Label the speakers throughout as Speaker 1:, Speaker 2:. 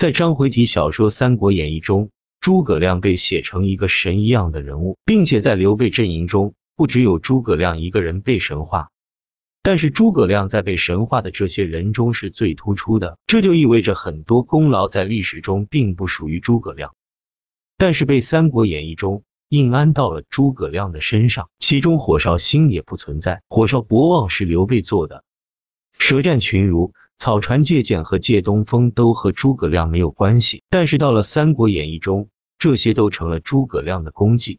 Speaker 1: 在章回体小说《三国演义》中，诸葛亮被写成一个神一样的人物，并且在刘备阵营中，不只有诸葛亮一个人被神化。但是诸葛亮在被神化的这些人中是最突出的，这就意味着很多功劳在历史中并不属于诸葛亮，但是被《三国演义》中硬安到了诸葛亮的身上。其中火烧新也不存在，火烧博望是刘备做的，舌战群儒。草船借箭和借东风都和诸葛亮没有关系，但是到了《三国演义》中，这些都成了诸葛亮的功绩。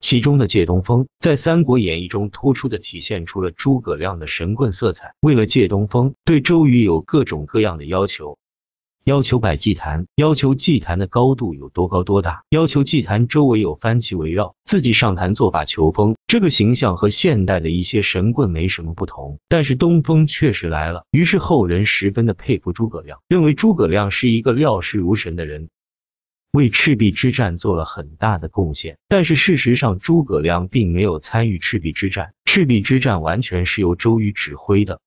Speaker 1: 其中的借东风，在《三国演义》中突出的体现出了诸葛亮的神棍色彩。为了借东风，对周瑜有各种各样的要求。要求摆祭坛，要求祭坛的高度有多高多大，要求祭坛周围有幡旗围绕，自己上坛做法求风。这个形象和现代的一些神棍没什么不同，但是东风确实来了。于是后人十分的佩服诸葛亮，认为诸葛亮是一个料事如神的人，为赤壁之战做了很大的贡献。但是事实上，诸葛亮并没有参与赤壁之战，赤壁之战完全是由周瑜指挥的，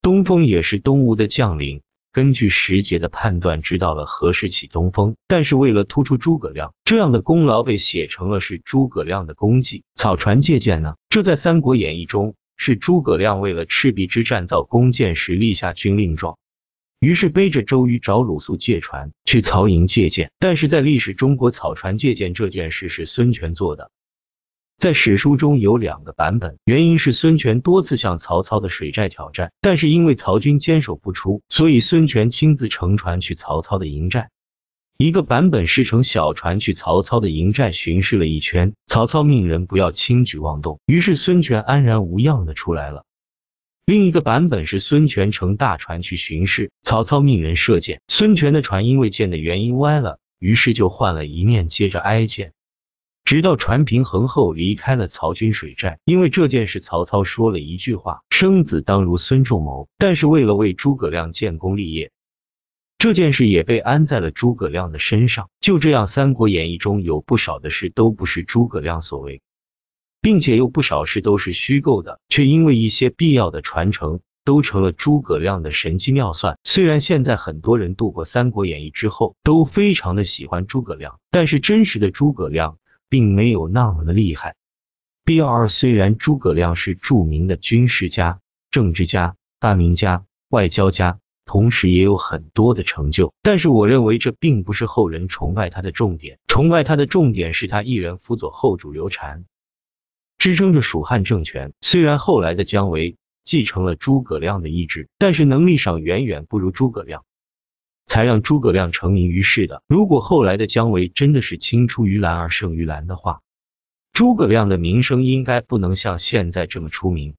Speaker 1: 东风也是东吴的将领。根据时节的判断，知道了何时起东风。但是为了突出诸葛亮，这样的功劳被写成了是诸葛亮的功绩。草船借箭呢？这在《三国演义》中是诸葛亮为了赤壁之战造弓箭时立下军令状，于是背着周瑜找鲁肃借船去曹营借箭。但是在历史中国，草船借箭这件事是孙权做的。在史书中有两个版本，原因是孙权多次向曹操的水寨挑战，但是因为曹军坚守不出，所以孙权亲自乘船去曹操的营寨。一个版本是乘小船去曹操的营寨巡视了一圈，曹操命人不要轻举妄动，于是孙权安然无恙的出来了。另一个版本是孙权乘大船去巡视，曹操命人射箭，孙权的船因为箭的原因歪了，于是就换了一面，接着挨箭。直到船平衡后离开了曹军水寨。因为这件事，曹操说了一句话：“生子当如孙仲谋。”但是为了为诸葛亮建功立业，这件事也被安在了诸葛亮的身上。就这样，《三国演义》中有不少的事都不是诸葛亮所为，并且有不少事都是虚构的，却因为一些必要的传承，都成了诸葛亮的神机妙算。虽然现在很多人度过《三国演义》之后，都非常的喜欢诸葛亮，但是真实的诸葛亮。并没有那么的厉害。B 二虽然诸葛亮是著名的军事家、政治家、发明家、外交家，同时也有很多的成就，但是我认为这并不是后人崇拜他的重点。崇拜他的重点是他一人辅佐后主刘禅，支撑着蜀汉政权。虽然后来的姜维继承了诸葛亮的意志，但是能力上远远不如诸葛亮。才让诸葛亮成名于世的。如果后来的姜维真的是青出于蓝而胜于蓝的话，诸葛亮的名声应该不能像现在这么出名。